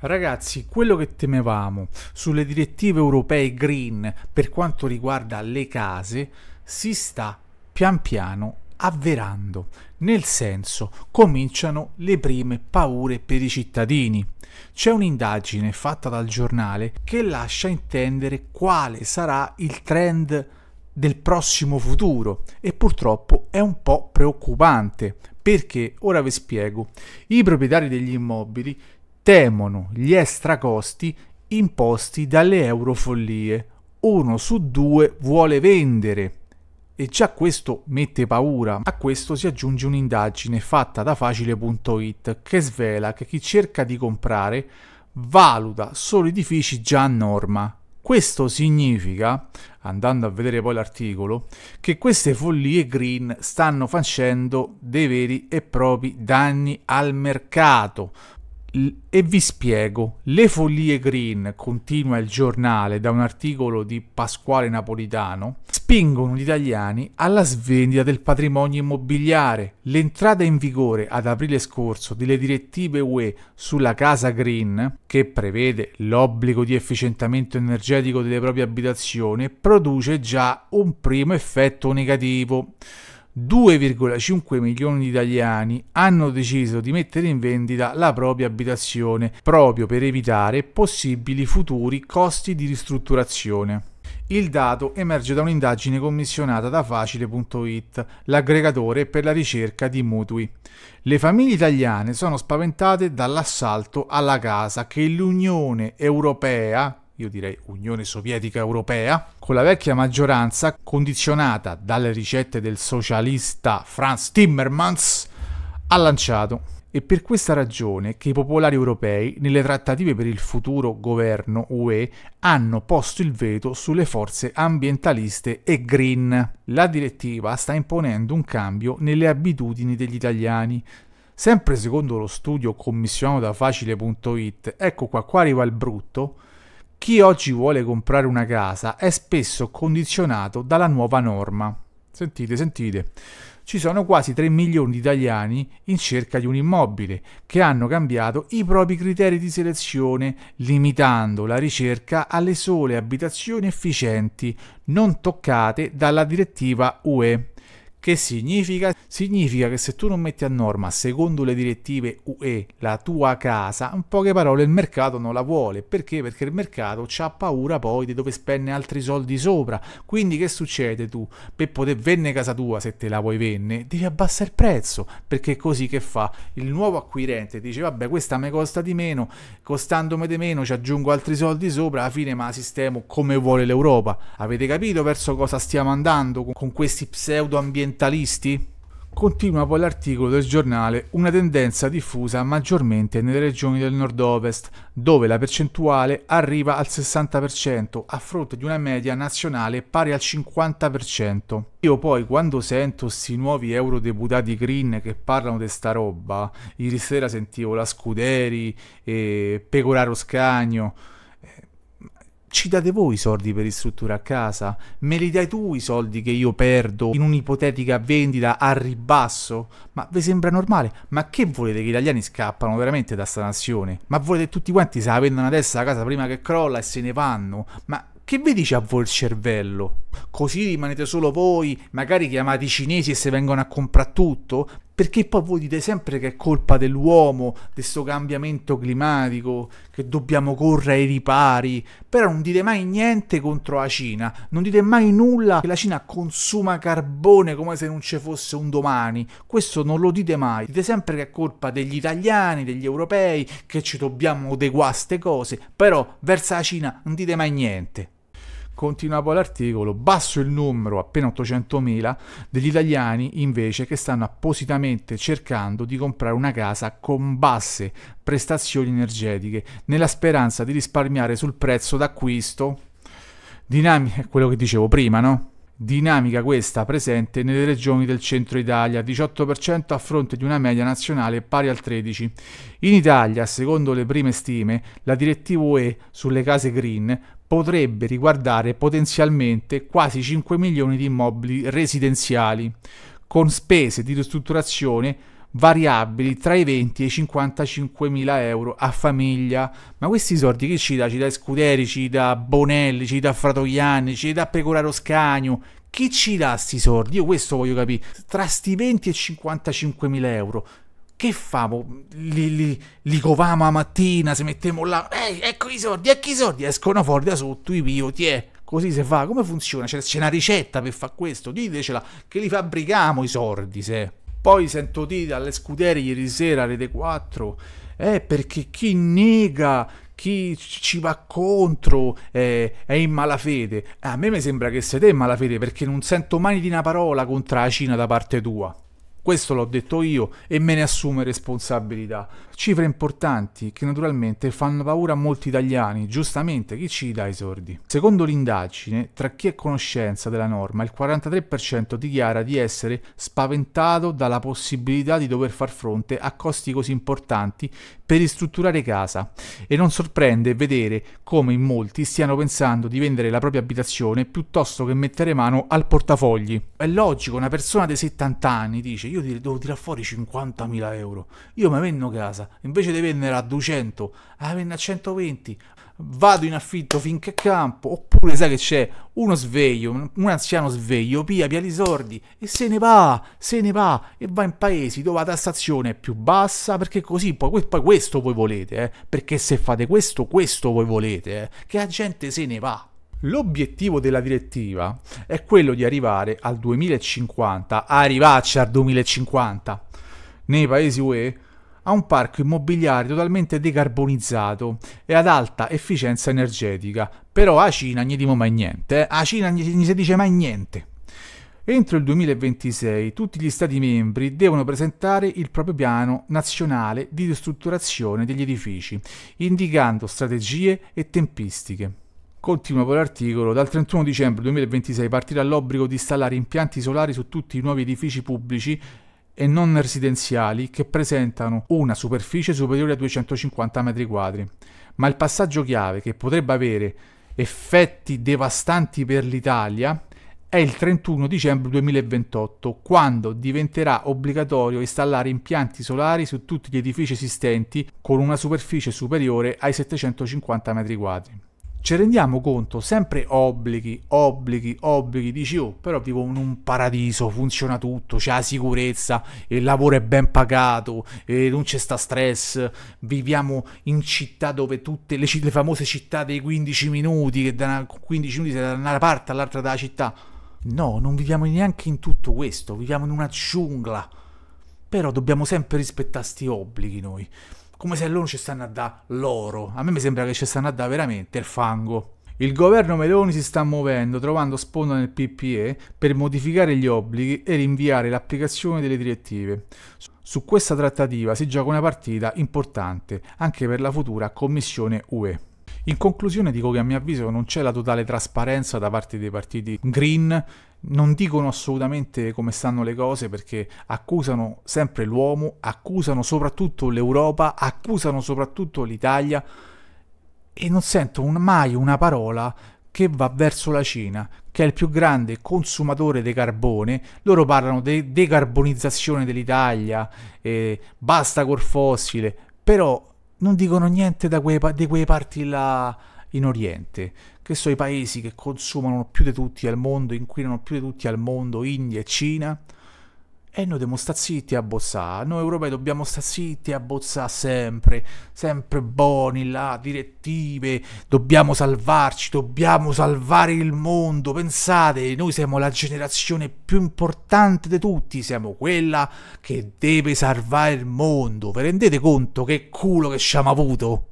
Ragazzi, quello che temevamo sulle direttive europee green per quanto riguarda le case si sta pian piano avverando, nel senso cominciano le prime paure per i cittadini. C'è un'indagine fatta dal giornale che lascia intendere quale sarà il trend del prossimo futuro e purtroppo è un po' preoccupante perché ora vi spiego i proprietari degli immobili temono gli extracosti imposti dalle eurofollie. Uno su due vuole vendere e già questo mette paura. A questo si aggiunge un'indagine fatta da facile.it che svela che chi cerca di comprare valuta solo edifici già a norma. Questo significa, andando a vedere poi l'articolo, che queste follie green stanno facendo dei veri e propri danni al mercato e vi spiego. Le follie green, continua il giornale da un articolo di Pasquale Napolitano, spingono gli italiani alla svendita del patrimonio immobiliare. L'entrata in vigore ad aprile scorso delle direttive UE sulla casa green, che prevede l'obbligo di efficientamento energetico delle proprie abitazioni, produce già un primo effetto negativo. 2,5 milioni di italiani hanno deciso di mettere in vendita la propria abitazione proprio per evitare possibili futuri costi di ristrutturazione. Il dato emerge da un'indagine commissionata da Facile.it, l'aggregatore per la ricerca di mutui. Le famiglie italiane sono spaventate dall'assalto alla casa che l'Unione Europea io direi Unione Sovietica Europea, con la vecchia maggioranza condizionata dalle ricette del socialista Franz Timmermans, ha lanciato. E per questa ragione che i popolari europei, nelle trattative per il futuro governo UE, hanno posto il veto sulle forze ambientaliste e green. La direttiva sta imponendo un cambio nelle abitudini degli italiani, Sempre secondo lo studio commissionato da facile.it, ecco qua, qua arriva il brutto, chi oggi vuole comprare una casa è spesso condizionato dalla nuova norma. Sentite, sentite. Ci sono quasi 3 milioni di italiani in cerca di un immobile che hanno cambiato i propri criteri di selezione, limitando la ricerca alle sole abitazioni efficienti non toccate dalla direttiva UE. Che significa? Significa che se tu non metti a norma, secondo le direttive UE, la tua casa, in poche parole il mercato non la vuole. Perché? Perché il mercato ha paura poi di dove spende altri soldi sopra. Quindi che succede tu? Per poter vendere casa tua, se te la vuoi vendere, devi abbassare il prezzo. Perché così che fa? Il nuovo acquirente dice, vabbè questa mi costa di meno, costandomi di meno ci aggiungo altri soldi sopra, alla fine ma la sistemo come vuole l'Europa. Avete capito verso cosa stiamo andando con questi pseudo ambientali? ambientalisti? Continua poi l'articolo del giornale una tendenza diffusa maggiormente nelle regioni del nord-ovest, dove la percentuale arriva al 60% a fronte di una media nazionale pari al 50%. Io poi quando sento questi nuovi eurodeputati green che parlano di sta roba, ieri sera sentivo la Scuderi e Pecoraro Scagno, ci date voi i soldi per ristrutturare casa? Me li dai tu i soldi che io perdo in un'ipotetica vendita a ribasso? Ma vi sembra normale? Ma che volete che gli italiani scappano veramente da sta nazione? Ma volete tutti quanti se la vendono adesso la casa prima che crolla e se ne vanno? Ma che vi dice a voi il cervello? così rimanete solo voi, magari chiamate i cinesi e se vengono a comprare tutto, perché poi voi dite sempre che è colpa dell'uomo, di questo cambiamento climatico, che dobbiamo correre ai ripari, però non dite mai niente contro la Cina, non dite mai nulla che la Cina consuma carbone come se non ci fosse un domani, questo non lo dite mai, dite sempre che è colpa degli italiani, degli europei, che ci dobbiamo adeguare a queste cose, però verso la Cina non dite mai niente. Continua poi l'articolo, basso il numero, appena 800.000, degli italiani invece che stanno appositamente cercando di comprare una casa con basse prestazioni energetiche, nella speranza di risparmiare sul prezzo d'acquisto. Dinamica, è quello che dicevo prima, no? Dinamica questa presente nelle regioni del centro Italia, 18% a fronte di una media nazionale pari al 13%. In Italia, secondo le prime stime, la direttiva UE sulle case green potrebbe riguardare potenzialmente quasi 5 milioni di immobili residenziali, con spese di ristrutturazione variabili tra i 20 e i 55 mila euro a famiglia. Ma questi soldi chi ci dà? Ci dà Scuderi, ci dà Bonelli, ci dà Fratoianni, ci dà Pecoraro Scagno. Chi ci dà questi soldi? Io questo voglio capire. Tra sti 20 e 55 mila euro che famo? Li, li, li covamo la mattina, se mettiamo là, ehi, ecco i soldi, ecco i soldi, escono fuori da sotto i pivoti, eh. Così se fa, come funziona? C'è, c'è una ricetta per fare questo, ditecela, che li fabbrichiamo i sordi, se. Poi sento dire alle scudere ieri sera, Rete 4, eh, perché chi nega, chi ci va contro eh, è in malafede. Eh, a me mi sembra che te in malafede, perché non sento mai di una parola contro la Cina da parte tua. Questo l'ho detto io e me ne assumo responsabilità. Cifre importanti che naturalmente fanno paura a molti italiani, giustamente chi ci dà i sordi? Secondo l'indagine, tra chi è conoscenza della norma, il 43% dichiara di essere spaventato dalla possibilità di dover far fronte a costi così importanti per ristrutturare casa e non sorprende vedere come in molti stiano pensando di vendere la propria abitazione piuttosto che mettere mano al portafogli. È logico, una persona di 70 anni dice io devo tirare fuori 50.000 euro, io mi vendo casa, invece di vendere a 200, la vendo a 120, vado in affitto finché campo, oppure sai che c'è uno sveglio, un anziano sveglio, pia pia gli sordi e se ne va, se ne va e va in paesi dove la tassazione è più bassa, perché così poi, poi questo voi volete, eh? perché se fate questo, questo voi volete, eh? che la gente se ne va. L'obiettivo della direttiva è quello di arrivare al 2050, arrivarci al 2050, nei paesi UE, a un parco immobiliare totalmente decarbonizzato e ad alta efficienza energetica. Però a Cina non gli dimo mai niente, eh? a Cina non gli si dice mai niente. Entro il 2026 tutti gli Stati membri devono presentare il proprio piano nazionale di ristrutturazione degli edifici, indicando strategie e tempistiche. Continua poi l'articolo, dal 31 dicembre 2026 partirà l'obbligo di installare impianti solari su tutti i nuovi edifici pubblici e non residenziali che presentano una superficie superiore a 250 m2. Ma il passaggio chiave che potrebbe avere effetti devastanti per l'Italia è il 31 dicembre 2028, quando diventerà obbligatorio installare impianti solari su tutti gli edifici esistenti con una superficie superiore ai 750 m2 ci rendiamo conto, sempre obblighi, obblighi, obblighi, dici oh, però vivo in un paradiso, funziona tutto, c'è la sicurezza, il lavoro è ben pagato, eh, non c'è sta stress, viviamo in città dove tutte le, le famose città dei 15 minuti, che da 15 minuti da una parte all'altra della città. No, non viviamo neanche in tutto questo, viviamo in una giungla. Però dobbiamo sempre rispettare questi obblighi noi come se loro ci stanno a dare l'oro. A me mi sembra che ci stanno a dare veramente il fango. Il governo Meloni si sta muovendo, trovando sponda nel PPE per modificare gli obblighi e rinviare l'applicazione delle direttive. Su questa trattativa si gioca una partita importante anche per la futura Commissione UE. In conclusione dico che a mio avviso non c'è la totale trasparenza da parte dei partiti green, non dicono assolutamente come stanno le cose perché accusano sempre l'uomo, accusano soprattutto l'Europa, accusano soprattutto l'Italia e non sento un, mai una parola che va verso la Cina, che è il più grande consumatore di carbone. Loro parlano di de- decarbonizzazione dell'Italia, eh, basta col fossile, però non dicono niente quei, di quei parti là in Oriente, che sono i paesi che consumano più di tutti al mondo, inquinano più di tutti al mondo, India e Cina, e noi dobbiamo stare zitti a bozzare, noi europei dobbiamo stare zitti a bozzare sempre, sempre buoni là, direttive, dobbiamo salvarci, dobbiamo salvare il mondo, pensate, noi siamo la generazione più importante di tutti, siamo quella che deve salvare il mondo, vi rendete conto che culo che ci abbiamo avuto?